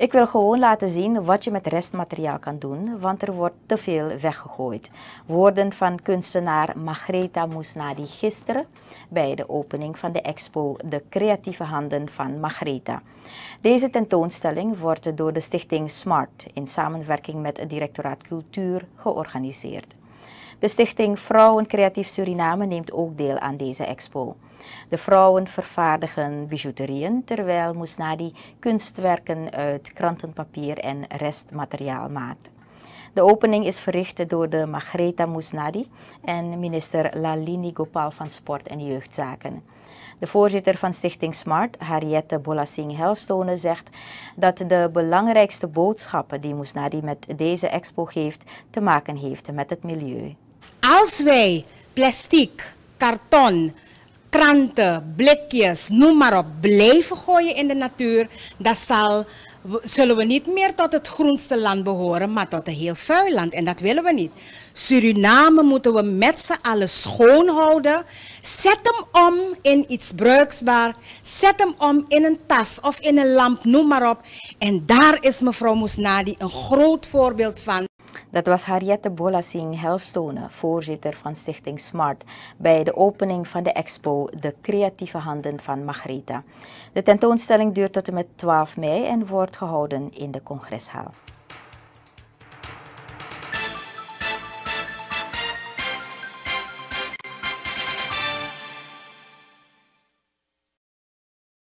Ik wil gewoon laten zien wat je met restmateriaal kan doen, want er wordt te veel weggegooid. Woorden van kunstenaar Margreta Moesnadi gisteren bij de opening van de expo De Creatieve Handen van Magreta. Deze tentoonstelling wordt door de stichting SMART in samenwerking met het Directoraat Cultuur georganiseerd. De stichting Vrouwen Creatief Suriname neemt ook deel aan deze expo. De vrouwen vervaardigen bijouterieën, terwijl Moesnadi kunstwerken uit krantenpapier en restmateriaal maakt. De opening is verricht door de Magreta Musnadi en minister Lalini Gopal van Sport en Jeugdzaken. De voorzitter van Stichting Smart, Harriette Bolasing-Helstone, zegt dat de belangrijkste boodschappen die Moesnadi met deze expo geeft, te maken heeft met het milieu. Als wij plastic, karton, kranten, blikjes, noem maar op, blijven gooien in de natuur, dan zal zullen we niet meer tot het groenste land behoren, maar tot een heel vuil land. En dat willen we niet. Suriname moeten we met z'n allen schoonhouden. Zet hem om in iets bruiksbaar. Zet hem om in een tas of in een lamp, noem maar op. En daar is mevrouw Moesnadi een groot voorbeeld van. Dat was Harriette Bolasing Helstone, voorzitter van Stichting Smart, bij de opening van de expo De Creatieve Handen van Margrethe. De tentoonstelling duurt tot en met 12 mei en wordt gehouden in de congreshal.